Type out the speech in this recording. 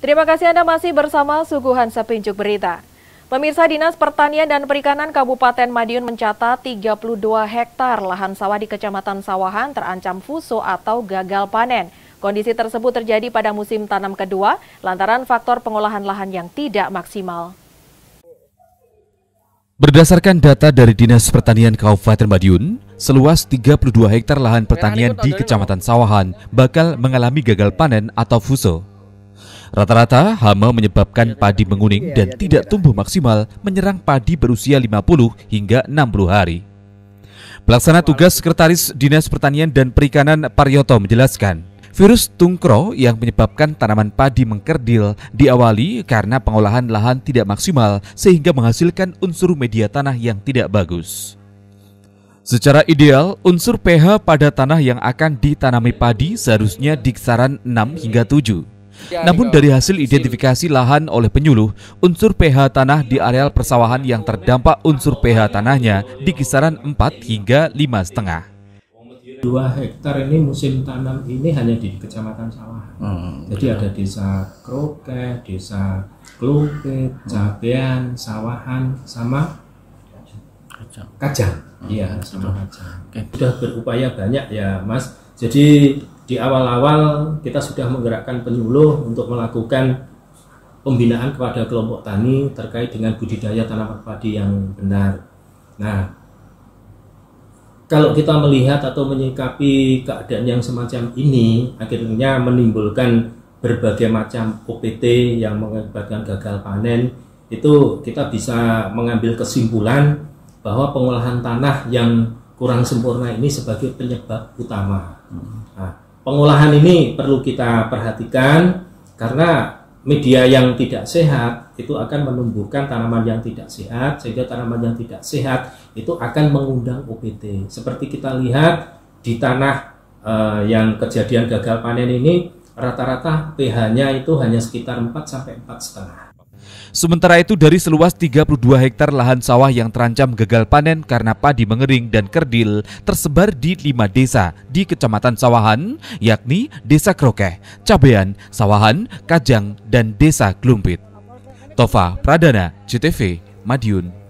Terima kasih Anda masih bersama Suguhan Sepinjuk Berita. Pemirsa Dinas Pertanian dan Perikanan Kabupaten Madiun mencatat 32 hektar lahan sawah di Kecamatan Sawahan terancam fuso atau gagal panen. Kondisi tersebut terjadi pada musim tanam kedua lantaran faktor pengolahan lahan yang tidak maksimal. Berdasarkan data dari Dinas Pertanian Kabupaten Madiun, seluas 32 hektar lahan pertanian di Kecamatan Sawahan bakal mengalami gagal panen atau fuso. Rata-rata hama menyebabkan iya, padi iya, menguning iya, dan tidak tumbuh maksimal menyerang padi berusia 50 hingga 60 hari. Pelaksana tugas Sekretaris Dinas Pertanian dan Perikanan Paryoto menjelaskan, virus tungkro yang menyebabkan tanaman padi mengkerdil diawali karena pengolahan lahan tidak maksimal sehingga menghasilkan unsur media tanah yang tidak bagus. Secara ideal, unsur pH pada tanah yang akan ditanami padi seharusnya di kisaran 6 hingga 7. Ya, Namun gitu. dari hasil identifikasi lahan oleh penyuluh, unsur pH tanah di areal persawahan yang terdampak unsur pH tanahnya di kisaran 4 hingga 5,5. Dua hektar ini musim tanam ini hanya di Kecamatan sawah. Hmm, Jadi iya. ada desa Kroke, desa Klumpit, Cabean, Sawahan, sama Kajang. Kajang. Iya, sama Kajang. Sudah berupaya banyak ya, Mas. Jadi di awal-awal kita sudah menggerakkan penyuluh untuk melakukan pembinaan kepada kelompok tani terkait dengan budidaya tanaman padi yang benar. Nah, kalau kita melihat atau menyikapi keadaan yang semacam ini, akhirnya menimbulkan berbagai macam OPT yang mengakibatkan gagal panen, itu kita bisa mengambil kesimpulan bahwa pengolahan tanah yang kurang sempurna ini sebagai penyebab utama. Nah, pengolahan ini perlu kita perhatikan karena media yang tidak sehat itu akan menumbuhkan tanaman yang tidak sehat sehingga tanaman yang tidak sehat itu akan mengundang OPT seperti kita lihat di tanah eh, yang kejadian gagal panen ini rata-rata pH-nya itu hanya sekitar 4 sampai 4,5 Sementara itu dari seluas 32 hektar lahan sawah yang terancam gagal panen karena padi mengering dan kerdil tersebar di lima desa di Kecamatan Sawahan, yakni Desa Krokeh, Cabean, Sawahan, Kajang, dan Desa Klumpit. Tova Pradana, CTV, Madiun.